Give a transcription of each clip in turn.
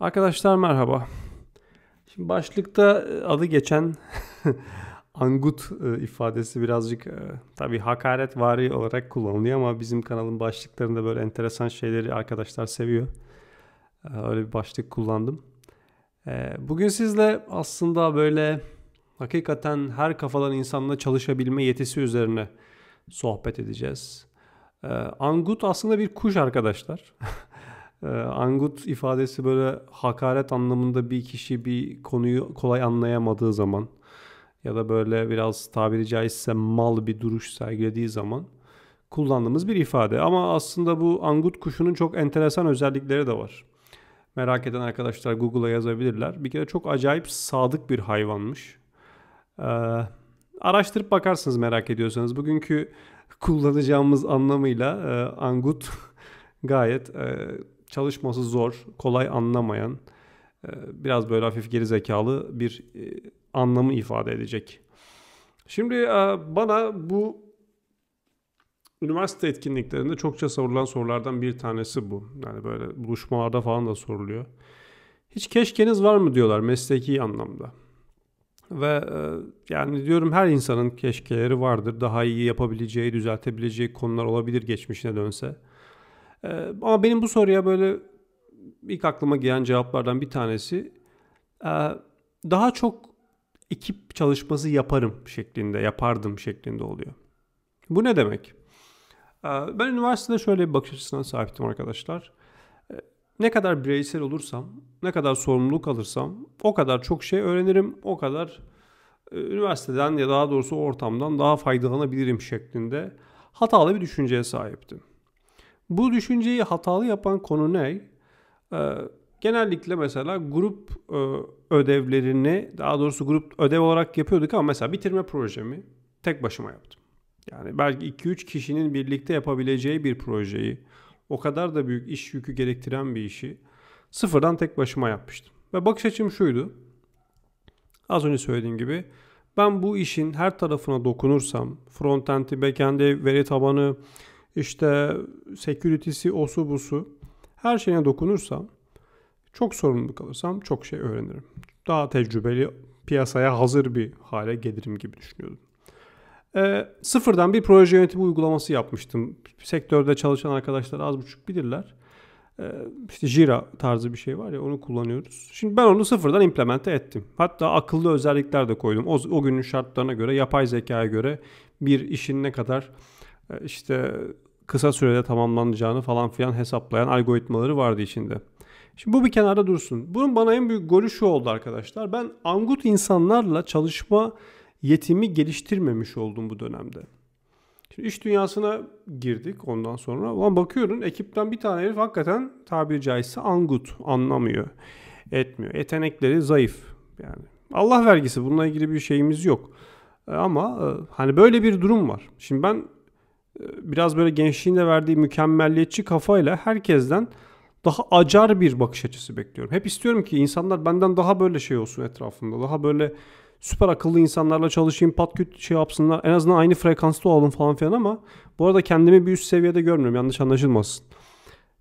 Arkadaşlar merhaba. Şimdi başlıkta e, adı geçen angut e, ifadesi birazcık e, tabi hakaret hakaretvari olarak kullanılıyor ama bizim kanalın başlıklarında böyle enteresan şeyleri arkadaşlar seviyor. Öyle bir başlık kullandım. Bugün sizle aslında böyle hakikaten her kafadan insanla çalışabilme yetisi üzerine sohbet edeceğiz. Angut aslında bir kuş arkadaşlar. Ee, angut ifadesi böyle hakaret anlamında bir kişi bir konuyu kolay anlayamadığı zaman ya da böyle biraz tabiri caizse mal bir duruş sergilediği zaman kullandığımız bir ifade. Ama aslında bu angut kuşunun çok enteresan özellikleri de var. Merak eden arkadaşlar Google'a yazabilirler. Bir kere çok acayip sadık bir hayvanmış. Ee, araştırıp bakarsınız merak ediyorsanız. Bugünkü kullanacağımız anlamıyla e, angut gayet e, çalışması zor, kolay anlamayan, e, biraz böyle hafif geri zekalı bir e, anlamı ifade edecek. Şimdi e, bana bu üniversite etkinliklerinde çokça sorulan sorulardan bir tanesi bu. Yani böyle buluşmalarda falan da soruluyor. Hiç keşkeniz var mı diyorlar mesleki anlamda. Ve yani diyorum her insanın keşkeleri vardır. Daha iyi yapabileceği, düzeltebileceği konular olabilir geçmişine dönse. Ee, ama benim bu soruya böyle ilk aklıma gelen cevaplardan bir tanesi ee, daha çok ekip çalışması yaparım şeklinde, yapardım şeklinde oluyor. Bu ne demek? Ee, ben üniversitede şöyle bir bakış açısına sahiptim arkadaşlar. ne kadar bireysel olursam, ne kadar sorumluluk alırsam o kadar çok şey öğrenirim, o kadar e, üniversiteden ya daha doğrusu ortamdan daha faydalanabilirim şeklinde hatalı bir düşünceye sahiptim. Bu düşünceyi hatalı yapan konu ne? Ee, genellikle mesela grup e, ödevlerini daha doğrusu grup ödev olarak yapıyorduk ama mesela bitirme projemi tek başıma yaptım. Yani belki 2-3 kişinin birlikte yapabileceği bir projeyi, o kadar da büyük iş yükü gerektiren bir işi sıfırdan tek başıma yapmıştım. Ve bakış açım şuydu. Az önce söylediğim gibi ben bu işin her tarafına dokunursam, frontend'i, backend'i, veri tabanı, işte security'si, osu busu her şeye dokunursam, çok sorumlu kalırsam çok şey öğrenirim. Daha tecrübeli, piyasaya hazır bir hale gelirim gibi düşünüyordum. E, sıfırdan bir proje yönetimi uygulaması yapmıştım. Sektörde çalışan arkadaşlar az buçuk bilirler. E, işte Jira tarzı bir şey var ya onu kullanıyoruz. Şimdi ben onu sıfırdan implemente ettim. Hatta akıllı özellikler de koydum. O, o günün şartlarına göre, yapay zekaya göre bir işin ne kadar e, işte kısa sürede tamamlanacağını falan filan hesaplayan algoritmaları vardı içinde. Şimdi bu bir kenarda dursun. Bunun bana en büyük golü şu oldu arkadaşlar. Ben angut insanlarla çalışma yetimi geliştirmemiş oldum bu dönemde. Şimdi iş dünyasına girdik ondan sonra. Ulan bakıyorum ekipten bir tane herif hakikaten tabiri caizse angut anlamıyor. Etmiyor. Yetenekleri zayıf. Yani Allah vergisi bununla ilgili bir şeyimiz yok. E, ama e, hani böyle bir durum var. Şimdi ben biraz böyle gençliğinde verdiği mükemmelliyetçi kafayla herkesten daha acar bir bakış açısı bekliyorum. Hep istiyorum ki insanlar benden daha böyle şey olsun etrafında. Daha böyle süper akıllı insanlarla çalışayım, patküt şey yapsınlar. En azından aynı frekansta olalım falan filan ama bu arada kendimi bir üst seviyede görmüyorum. Yanlış anlaşılmasın.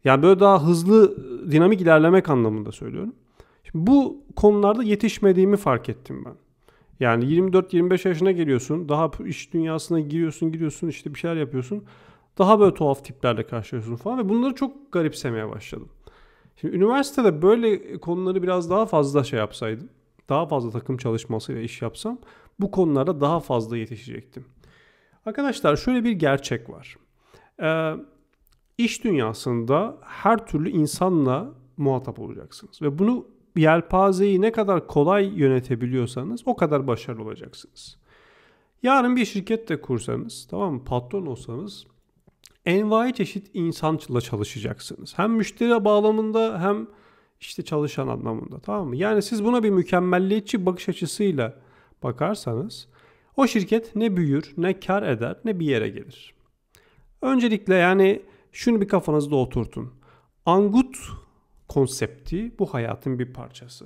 Yani böyle daha hızlı dinamik ilerlemek anlamında söylüyorum. Şimdi bu konularda yetişmediğimi fark ettim ben. Yani 24-25 yaşına geliyorsun. Daha iş dünyasına giriyorsun, giriyorsun, işte bir şeyler yapıyorsun. Daha böyle tuhaf tiplerle karşılaşıyorsun falan ve bunları çok garipsemeye başladım. Şimdi üniversitede böyle konuları biraz daha fazla şey yapsaydım, daha fazla takım çalışmasıyla iş yapsam bu konularda daha fazla yetişecektim. Arkadaşlar şöyle bir gerçek var. Ee, iş dünyasında her türlü insanla muhatap olacaksınız ve bunu yelpazeyi ne kadar kolay yönetebiliyorsanız o kadar başarılı olacaksınız. Yarın bir şirket de kursanız, tamam mı? Patron olsanız envai çeşit insanla çalışacaksınız. Hem müşteri bağlamında hem işte çalışan anlamında tamam mı? Yani siz buna bir mükemmelliyetçi bakış açısıyla bakarsanız o şirket ne büyür, ne kar eder, ne bir yere gelir. Öncelikle yani şunu bir kafanızda oturtun. Angut konsepti bu hayatın bir parçası.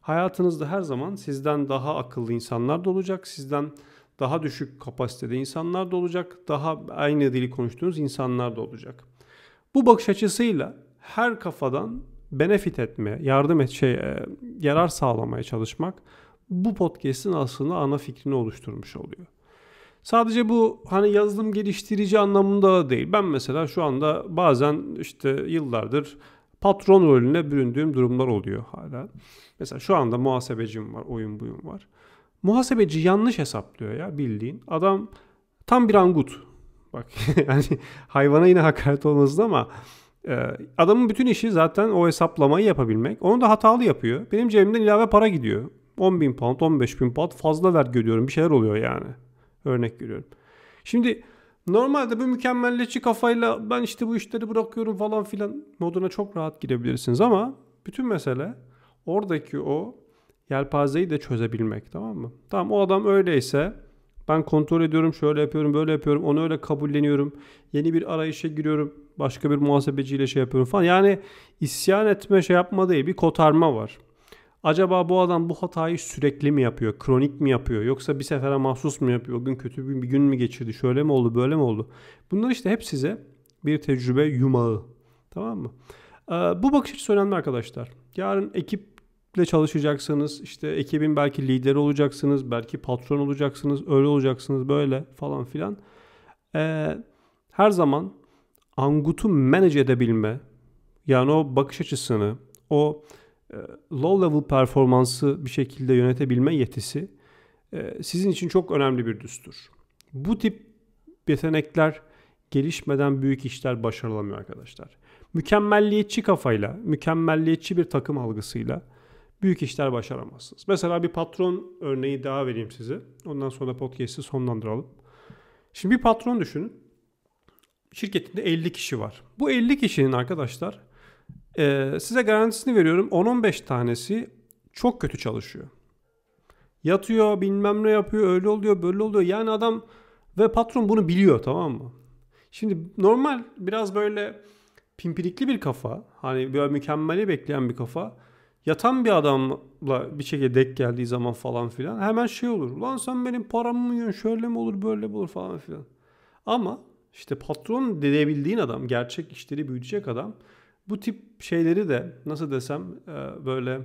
Hayatınızda her zaman sizden daha akıllı insanlar da olacak, sizden daha düşük kapasitede insanlar da olacak, daha aynı dili konuştuğunuz insanlar da olacak. Bu bakış açısıyla her kafadan benefit etme, yardım et, şey, e, yarar sağlamaya çalışmak bu podcast'in aslında ana fikrini oluşturmuş oluyor. Sadece bu hani yazılım geliştirici anlamında değil. Ben mesela şu anda bazen işte yıllardır patron rolüne büründüğüm durumlar oluyor hala. Mesela şu anda muhasebecim var, oyun buyum var. Muhasebeci yanlış hesaplıyor ya bildiğin. Adam tam bir angut. Bak yani hayvana yine hakaret olmasın ama e, adamın bütün işi zaten o hesaplamayı yapabilmek. Onu da hatalı yapıyor. Benim cebimden ilave para gidiyor. 10 bin pound, 15 bin pound fazla vergi ödüyorum. Bir şeyler oluyor yani. Örnek görüyorum. Şimdi Normalde bu mükemmelleşçi kafayla ben işte bu işleri bırakıyorum falan filan moduna çok rahat girebilirsiniz ama bütün mesele oradaki o yelpazeyi de çözebilmek tamam mı? Tamam o adam öyleyse ben kontrol ediyorum, şöyle yapıyorum, böyle yapıyorum, onu öyle kabulleniyorum. Yeni bir arayışa giriyorum, başka bir muhasebeciyle şey yapıyorum falan. Yani isyan etme şey yapma değil, bir kotarma var. Acaba bu adam bu hatayı sürekli mi yapıyor? Kronik mi yapıyor? Yoksa bir sefere mahsus mu yapıyor? O gün kötü bir, bir gün mü geçirdi? Şöyle mi oldu? Böyle mi oldu? Bunlar işte hep size bir tecrübe yumağı. Tamam mı? Ee, bu bakış açısı önemli arkadaşlar. Yarın ekiple çalışacaksınız. işte ekibin belki lideri olacaksınız. Belki patron olacaksınız. Öyle olacaksınız. Böyle falan filan. Ee, her zaman angutu manage edebilme yani o bakış açısını, o e, low level performansı bir şekilde yönetebilme yetisi e, sizin için çok önemli bir düstur. Bu tip yetenekler gelişmeden büyük işler başarılamıyor arkadaşlar. Mükemmelliyetçi kafayla, mükemmelliyetçi bir takım algısıyla büyük işler başaramazsınız. Mesela bir patron örneği daha vereyim size. Ondan sonra podcast'i sonlandıralım. Şimdi bir patron düşünün. Şirketinde 50 kişi var. Bu 50 kişinin arkadaşlar ee, size garantisini veriyorum 10-15 tanesi çok kötü çalışıyor. Yatıyor bilmem ne yapıyor öyle oluyor böyle oluyor. Yani adam ve patron bunu biliyor tamam mı? Şimdi normal biraz böyle pimpirikli bir kafa hani böyle mükemmeli bekleyen bir kafa yatan bir adamla bir şekilde dek geldiği zaman falan filan hemen şey olur. Lan sen benim paramı mı yiyorsun şöyle mi olur böyle mi olur falan filan. Ama işte patron dedebildiğin adam gerçek işleri büyütecek adam bu tip şeyleri de nasıl desem e, böyle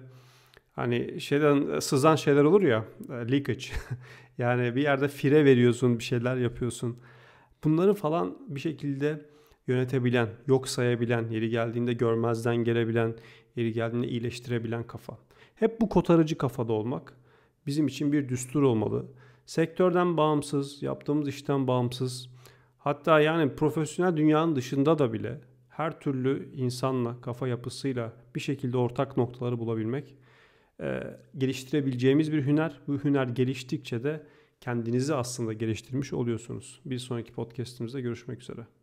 hani şeyden e, sızan şeyler olur ya e, leakage. yani bir yerde fire veriyorsun, bir şeyler yapıyorsun. Bunları falan bir şekilde yönetebilen, yok sayabilen, yeri geldiğinde görmezden gelebilen, yeri geldiğinde iyileştirebilen kafa. Hep bu kotarıcı kafada olmak bizim için bir düstur olmalı. Sektörden bağımsız, yaptığımız işten bağımsız, hatta yani profesyonel dünyanın dışında da bile her türlü insanla, kafa yapısıyla bir şekilde ortak noktaları bulabilmek e, geliştirebileceğimiz bir hüner. Bu hüner geliştikçe de kendinizi aslında geliştirmiş oluyorsunuz. Bir sonraki podcastimizde görüşmek üzere.